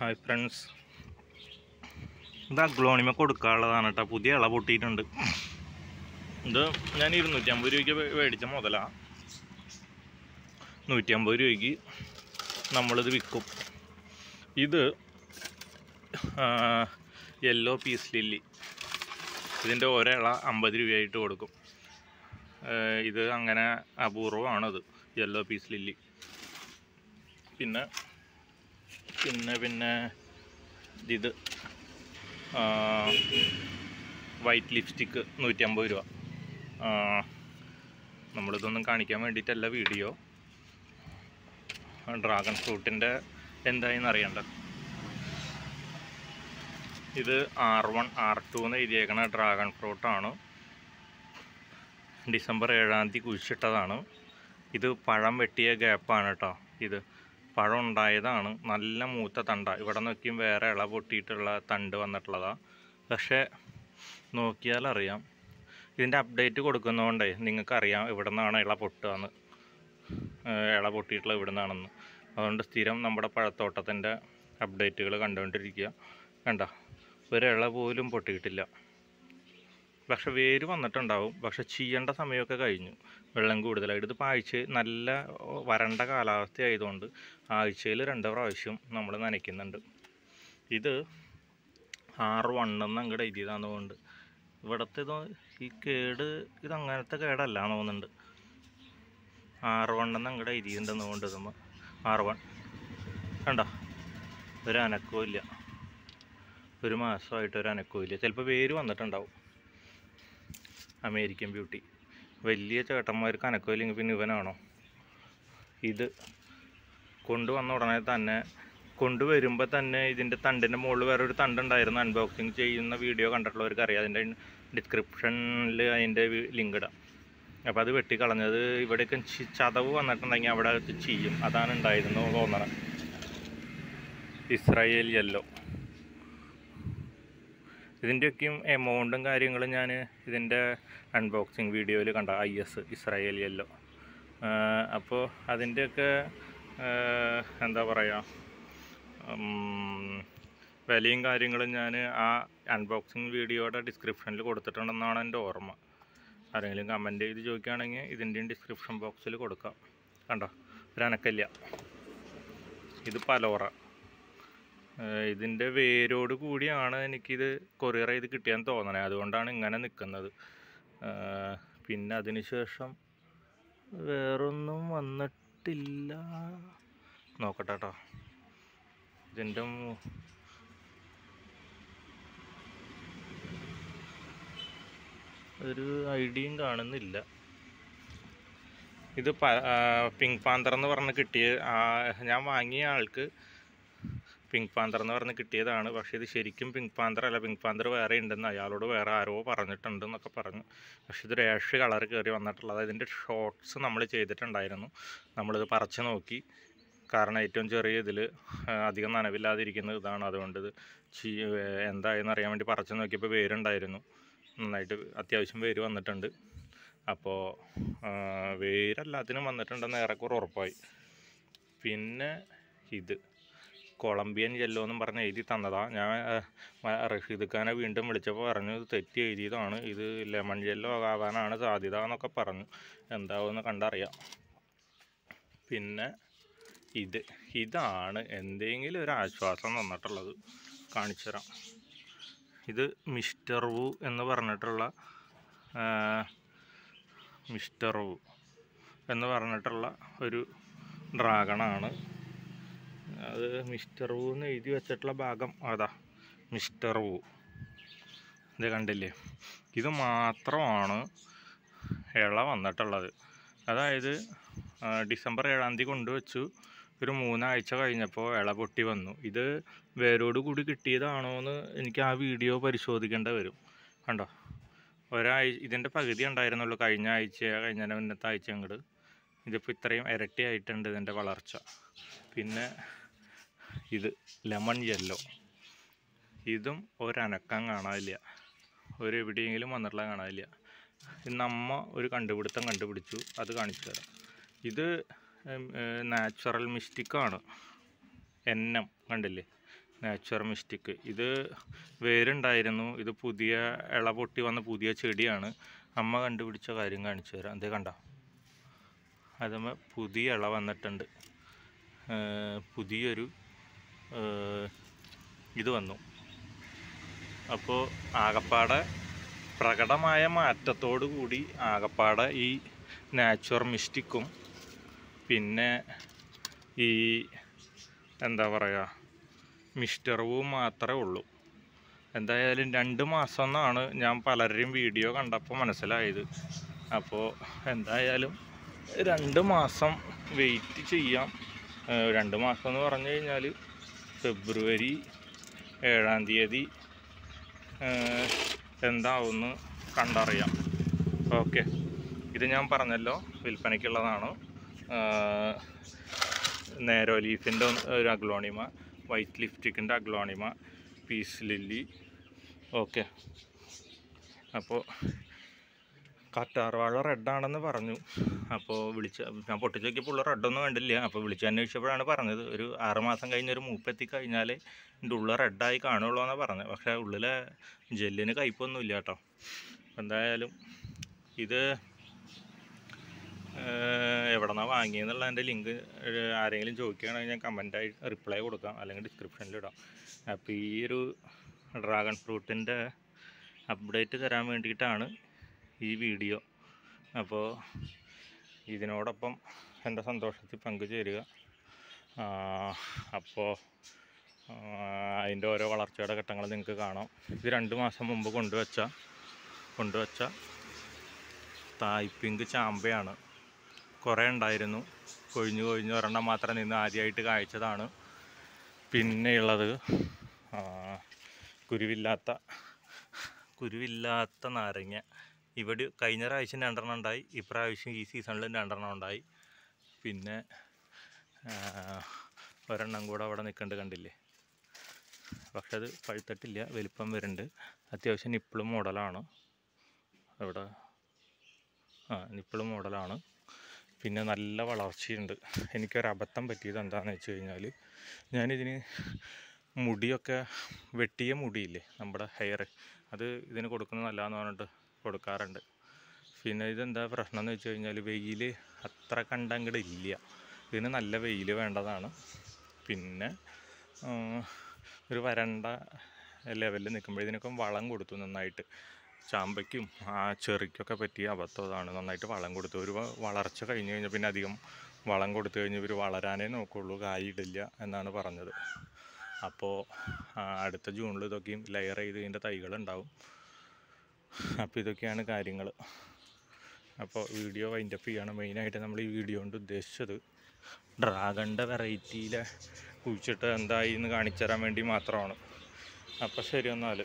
hi friends ഇത് aglaonema കൊടുക്കാനുള്ളതാണ് കേട്ടോ പുതിയ ഇള പൊട്ടിയിട്ടുണ്ട് ഇത് ഞാൻ ഇരുന്നൂറ്റമ്പത് രൂപയ്ക്ക് മേടിച്ച മുതലാണ് നൂറ്റമ്പത് രൂപയ്ക്ക് നമ്മളിത് വിൽക്കും ഇത് യെല്ലോ പീസ് ലില്ലി ഇതിൻ്റെ ഇള അമ്പത് രൂപയായിട്ട് കൊടുക്കും ഇത് അങ്ങനെ അപൂർവമാണത് യെല്ലോ പീസ് ലില്ലി പിന്നെ പിന്നെ പിന്നെ ഇത് വൈറ്റ് ലിപ്സ്റ്റിക്ക് നൂറ്റമ്പത് രൂപ നമ്മളിതൊന്നും കാണിക്കാൻ വേണ്ടിയിട്ടല്ല വീഡിയോ ഡ്രാഗൺ ഫ്രൂട്ടിൻ്റെ എന്തായെന്ന് അറിയണ്ട ഇത് ആർ വൺ ആർ ടു എന്ന് എഴുതിയേക്കണ ഡ്രാഗൺ ഫ്രൂട്ടാണ് ഡിസംബർ ഏഴാം തീയതി കുഴിച്ചിട്ടതാണ് ഇത് പഴം വെട്ടിയ ഗ്യാപ്പാണ് കേട്ടോ ഇത് പഴം ഉണ്ടായതാണ് നല്ല മൂത്ത തണ്ട ഇവിടെ നോക്കിയും വേറെ ഇള പൊട്ടിയിട്ടുള്ള തണ്ട് വന്നിട്ടുള്ളതാണ് പക്ഷേ നോക്കിയാലറിയാം ഇതിൻ്റെ അപ്ഡേറ്റ് കൊടുക്കുന്നതുകൊണ്ടേ നിങ്ങൾക്കറിയാം ഇവിടെ നിന്നാണ് ഇള പൊട്ടുകയെന്ന് ഇള പൊട്ടിയിട്ടുള്ള ഇവിടെ നിന്നാണെന്ന് അതുകൊണ്ട് സ്ഥിരം നമ്മുടെ പഴത്തോട്ടത്തിൻ്റെ അപ്ഡേറ്റുകൾ കണ്ടുകൊണ്ടിരിക്കുക കണ്ട ഒരിള പോലും പൊട്ടിയിട്ടില്ല പക്ഷേ വേര് വന്നിട്ടുണ്ടാവും പക്ഷേ ചെയ്യേണ്ട സമയമൊക്കെ കഴിഞ്ഞു വെള്ളം കൂടുതലായിട്ട് ഇതിപ്പോൾ ആഴ്ച നല്ല വരണ്ട കാലാവസ്ഥ ആയതുകൊണ്ട് ആഴ്ചയിൽ രണ്ട് പ്രാവശ്യം നമ്മൾ നനയ്ക്കുന്നുണ്ട് ഇത് ആറ് വണ്ണെന്ന് അങ്ങോട്ട് എഴുതിയതാന്ന് തോന്നുന്നുണ്ട് ഇവിടുത്തെ ഇത് ഈ കേട് ഇത് അങ്ങനത്തെ കേടല്ല എന്ന് തോന്നുന്നുണ്ട് ആറ് വണ്ണെന്ന് അങ്ങോട്ട് എഴുതിയിട്ടുണ്ടെന്ന് തോന്നുന്നുണ്ട് ആറ് വൺ കണ്ടോ ഒരു ഇല്ല ഒരു മാസമായിട്ട് ഒരു ഇല്ല ചിലപ്പോൾ വേര് വന്നിട്ടുണ്ടാവും അമേരിക്കൻ ബ്യൂട്ടി വലിയ ചേട്ടന്മാർക്ക് അനക്കമില്ലെങ്കിൽ പിന്നെ ഇവനാണോ ഇത് കൊണ്ടുവന്ന ഉടനെ തന്നെ കൊണ്ടുവരുമ്പോൾ തന്നെ ഇതിൻ്റെ തണ്ടിൻ്റെ മുകളിൽ വേറെ ഒരു തണ്ടുണ്ടായിരുന്നു അൺബോക്സിങ് ചെയ്യുന്ന വീഡിയോ കണ്ടിട്ടുള്ളവർക്ക് അറിയാം അതിൻ്റെ ഡിസ്ക്രിപ്ഷനിൽ അതിൻ്റെ ലിങ്ക് ഇടാം അപ്പോൾ അത് വെട്ടിക്കളഞ്ഞത് ഇവിടെയൊക്കെ ചതവ് വന്നിട്ടുണ്ടെങ്കിൽ അവിടെ ചെയ്യും അതാണ് ഉണ്ടായിരുന്നു തോന്നണം ഇസ്രായേൽ യെല്ലോ ഇതിൻ്റെയൊക്കെയും എമൗണ്ടും കാര്യങ്ങളും ഞാൻ ഇതിൻ്റെ അൺബോക്സിങ് വീഡിയോയിൽ കണ്ട ഐ എസ് ഇസ്രായേലിയല്ലോ അപ്പോൾ അതിൻ്റെയൊക്കെ എന്താ പറയുക വിലയും കാര്യങ്ങളും ഞാൻ ആ അൺബോക്സിങ് വീഡിയോയുടെ ഡിസ്ക്രിപ്ഷനിൽ കൊടുത്തിട്ടുണ്ടെന്നാണ് എൻ്റെ ഓർമ്മ ആരെങ്കിലും കമൻറ്റ് ചെയ്ത് ചോദിക്കുകയാണെങ്കിൽ ഇതിൻ്റെയും ഡിസ്ക്രിപ്ഷൻ ബോക്സിൽ കൊടുക്കാം കണ്ടോ ഒരു ഇത് പലോറ ഇതിൻ്റെ വേരോട് കൂടിയാണ് എനിക്കിത് കൊറിയർ ചെയ്ത് കിട്ടിയെന്ന് തോന്നണേ അതുകൊണ്ടാണ് ഇങ്ങനെ നിൽക്കുന്നത് പിന്നെ അതിനുശേഷം വേറൊന്നും വന്നിട്ടില്ല നോക്കട്ടെ കേട്ടോ ഇതിൻ്റെ ഒരു ഐഡിയും കാണുന്നില്ല ഇത് പിങ്ക് പാന്തർ എന്ന് പറഞ്ഞ് കിട്ടിയ ഞാൻ വാങ്ങിയ ആൾക്ക് പിങ്ക് പാന്തർ എന്ന് പറഞ്ഞ് കിട്ടിയതാണ് പക്ഷേ ഇത് ശരിക്കും പിങ്ക് പാന്തർ അല്ല പിങ്ക് പാന്തർ വേറെ ഉണ്ടെന്ന് അയാളോട് വേറെ ആരോ പറഞ്ഞിട്ടുണ്ട് എന്നൊക്കെ പറഞ്ഞു പക്ഷേ ഇത് രാഷ് കളർ കയറി വന്നിട്ടുള്ളത് ഇതിൻ്റെ ഷോർട്ട്സ് നമ്മൾ ചെയ്തിട്ടുണ്ടായിരുന്നു നമ്മളിത് പറിച്ച് നോക്കി കാരണം ഏറ്റവും ചെറിയ ഇതിൽ അധികം നനവില്ലാതിരിക്കുന്ന ഇതാണ് അതുകൊണ്ട് ഇത് ചീ എന്തായെന്ന് അറിയാൻ വേണ്ടി പറിച്ച് നോക്കിയപ്പോൾ വേരുണ്ടായിരുന്നു നന്നായിട്ട് അത്യാവശ്യം വേര് വന്നിട്ടുണ്ട് അപ്പോൾ വേരെല്ലാത്തിനും വന്നിട്ടുണ്ടെന്ന് ഏറെക്കുറെ ഉറപ്പായി പിന്നെ ഇത് കൊളംബിയൻ ജെല്ലോ എന്നും പറഞ്ഞ് എഴുതി തന്നതാ ഞാൻ റഷീദ് ഖാനെ വീണ്ടും വിളിച്ചപ്പോൾ പറഞ്ഞു ഇത് തെറ്റി എഴുതിയതാണ് ഇത് ലെമൺ ജെല്ലോ ആകാനാണ് സാധ്യത എന്നൊക്കെ പറഞ്ഞു എന്താവുമെന്ന് കണ്ടറിയാം പിന്നെ ഇത് ഇതാണ് എന്തെങ്കിലും ഒരു ആശ്വാസം തന്നിട്ടുള്ളത് കാണിച്ചു തരാം ഇത് മിസ്റ്റർ വു എന്ന് പറഞ്ഞിട്ടുള്ള മിസ്റ്റർ വു എന്ന് പറഞ്ഞിട്ടുള്ള ഒരു ഡ്രാഗണാണ് അത് മിസ്റ്റർ വൂ എന്ന് എഴുതി വെച്ചിട്ടുള്ള ഭാഗം അതാ മിസ്റ്റർ വൂ ഇത് കണ്ടില്ലേ ഇത് മാത്രമാണ് ഇള വന്നിട്ടുള്ളത് അതായത് ഡിസംബർ ഏഴാം തീയതി കൊണ്ടുവച്ചു ഒരു മൂന്നാഴ്ച കഴിഞ്ഞപ്പോൾ ഇള പൊട്ടി വന്നു ഇത് വേരോട് കൂടി കിട്ടിയതാണോ എന്ന് എനിക്ക് ആ വീഡിയോ പരിശോധിക്കേണ്ട വരും കണ്ടോ ഒരാഴ്ച ഇതിൻ്റെ പകുതി ഉണ്ടായിരുന്നുള്ളൂ കഴിഞ്ഞ ആഴ്ച കഴിഞ്ഞ മുന്നത്തെ ആഴ്ച അങ്ങോട്ട് ഇതിപ്പോൾ ഇത്രയും ആയിട്ടുണ്ട് ഇതിൻ്റെ വളർച്ച പിന്നെ ഇത് ലെമൺ യെല്ലോ ഇതും ഒരനക്കം കാണാനില്ല ഒരു എവിടെയെങ്കിലും വന്നിട്ടുള്ള കാണാനില്ല ഇന്ന് അമ്മ ഒരു കണ്ടുപിടുത്തം കണ്ടുപിടിച്ചു അത് കാണിച്ചു തരാം ഇത് നാച്ചുറൽ മിസ്റ്റിക്കാണ് എന്നം കണ്ടില്ലേ നാച്ചുറൽ മിസ്റ്റിക്ക് ഇത് വേരുണ്ടായിരുന്നു ഇത് പുതിയ ഇള പൊട്ടി വന്ന പുതിയ ചെടിയാണ് അമ്മ കണ്ടുപിടിച്ച കാര്യം കാണിച്ചു തരാം അതേ കണ്ട അതുമ്പോൾ പുതിയ ഇള വന്നിട്ടുണ്ട് പുതിയൊരു ഇത് വന്നു അപ്പോൾ ആകപ്പാടെ പ്രകടമായ മാറ്റത്തോടു കൂടി ആകപ്പാടെ ഈ നാച്ചുറൽ മിസ്റ്റിക്കും പിന്നെ ഈ എന്താ പറയുക മിസ്റ്ററവും മാത്രമേ ഉള്ളൂ എന്തായാലും രണ്ട് മാസം എന്നാണ് ഞാൻ പലരുടെയും വീഡിയോ കണ്ടപ്പോൾ മനസ്സിലായത് അപ്പോൾ എന്തായാലും രണ്ട് മാസം വെയിറ്റ് ചെയ്യാം രണ്ട് മാസം എന്ന് പറഞ്ഞു കഴിഞ്ഞാൽ ഫെബ്രുവരി ഏഴാം തീയതി എന്താവുമെന്ന് കണ്ടറിയാം ഓക്കെ ഇത് ഞാൻ പറഞ്ഞല്ലോ വിൽപ്പനയ്ക്കുള്ളതാണ് നേരോ ലീഫിൻ്റെ ഒരു അഗ്ലോണിമ വൈറ്റ് ലിഫ്റ്റിക്കിൻ്റെ അഗ്ലോണിമ പീസ് ലില്ലി ഓക്കെ അപ്പോൾ കറ്റാർവാഴ റെഡാണെന്ന് പറഞ്ഞു അപ്പോൾ വിളിച്ച് ഞാൻ പൊട്ടിച്ച് നോക്കിയപ്പോൾ ഉള്ള റെഡൊന്നും കണ്ടില്ല അപ്പോൾ വിളിച്ച് അന്വേഷിച്ചപ്പോഴാണ് പറഞ്ഞത് ഒരു ആറുമാസം ഒരു മൂപ്പെത്തി കഴിഞ്ഞാൽ ഇതിൻ്റെ ഉള്ള റെഡായി കാണുള്ളൂ എന്നാണ് പറഞ്ഞത് പക്ഷേ ഉള്ളിലെ ജെല്ലിന് കയ്പൊന്നുമില്ല കേട്ടോ എന്തായാലും ഇത് എവിടെന്നാണ് വാങ്ങിയെന്നുള്ള എൻ്റെ ലിങ്ക് ആരെങ്കിലും ചോദിക്കുകയാണെങ്കിൽ ഞാൻ കമൻറ്റായി റിപ്ലൈ കൊടുക്കാം അല്ലെങ്കിൽ ഡിസ്ക്രിപ്ഷനിൽ ഇടാം അപ്പോൾ ഈ ഒരു ഡ്രാഗൺ ഫ്രൂട്ടിൻ്റെ അപ്ഡേറ്റ് തരാൻ വേണ്ടിയിട്ടാണ് ഈ വീഡിയോ അപ്പോൾ ഇതിനോടൊപ്പം എൻ്റെ സന്തോഷത്തിൽ പങ്കുചേരുക അപ്പോൾ അതിൻ്റെ ഓരോ വളർച്ചയുടെ ഘട്ടങ്ങൾ നിങ്ങൾക്ക് കാണാം ഇത് രണ്ട് മാസം മുമ്പ് കൊണ്ടുവച്ച കൊണ്ടുവച്ച തായ്പിങ്ക് ചാമ്പയാണ് കുറേ ഉണ്ടായിരുന്നു കൊഴിഞ്ഞു കൊഴിഞ്ഞ് ഒരെണ്ണം മാത്രം നിന്ന് ആദ്യമായിട്ട് കായ്ച്ചതാണ് പിന്നെയുള്ളത് കുരുവില്ലാത്ത കുരുവില്ലാത്ത നാരങ്ങ ഇവിടെ കഴിഞ്ഞ പ്രാവശ്യം രണ്ടെണ്ണം ഉണ്ടായി ഇപ്രാവശ്യം ഈ സീസണിൽ രണ്ടെണ്ണം ഉണ്ടായി പിന്നെ ഒരെണ്ണം കൂടെ അവിടെ നിൽക്കേണ്ട കണ്ടില്ലേ പക്ഷെ അത് പഴുത്തിട്ടില്ല വലിപ്പം വരുന്നുണ്ട് അത്യാവശ്യം നിപ്പിളും മോഡലാണ് ഇവിടെ ആ നിപ്പിളും മോഡലാണ് പിന്നെ നല്ല വളർച്ചയുണ്ട് എനിക്കൊരബദ്ധം പറ്റിയത് എന്താണെന്ന് വെച്ച് കഴിഞ്ഞാൽ ഞാനിതിന് മുടിയൊക്കെ വെട്ടിയ മുടിയില്ലേ നമ്മുടെ ഹെയർ അത് ഇതിന് കൊടുക്കുന്നത് നല്ലതെന്ന് പറഞ്ഞിട്ട് കൊടുക്കാറുണ്ട് പിന്നെ ഇതെന്താ പ്രശ്നം എന്ന് വെച്ച് കഴിഞ്ഞാൽ വെയിൽ അത്ര കണ്ടങ്ങട് ഇല്ല ഇതിന് നല്ല വെയിൽ വേണ്ടതാണ് പിന്നെ ഒരു വരണ്ട ലെവലിൽ നിൽക്കുമ്പോൾ ഇതിനൊക്കെ വളം കൊടുത്തു നന്നായിട്ട് ചാമ്പയ്ക്കും ആ ചെറിക്കൊക്കെ പറ്റിയ അബദ്ധമാണ് നന്നായിട്ട് വളം കൊടുത്തു ഒരു വളർച്ച കഴിഞ്ഞ് കഴിഞ്ഞാൽ പിന്നെ അധികം വളം കൊടുത്തു കഴിഞ്ഞാൽ ഇവർ വളരാനേ നോക്കുള്ളൂ കായിടില്ല എന്നാണ് പറഞ്ഞത് അപ്പോൾ അടുത്ത ജൂണിൽ ഇതൊക്കെയും ലെയർ ചെയ്ത് ഇതിൻ്റെ തൈകളുണ്ടാവും അപ്പോൾ ഇതൊക്കെയാണ് കാര്യങ്ങൾ അപ്പോൾ വീഡിയോ വൈൻഡപ്പ് ചെയ്യണം മെയിനായിട്ട് നമ്മൾ ഈ വീഡിയോ കൊണ്ട് ഉദ്ദേശിച്ചത് ഡ്രാഗണിൻ്റെ വെറൈറ്റിയിലെ കുഴിച്ചിട്ട് എന്തായി എന്ന് കാണിച്ചു തരാൻ വേണ്ടി മാത്രമാണ് അപ്പോൾ ശരി എന്നാൽ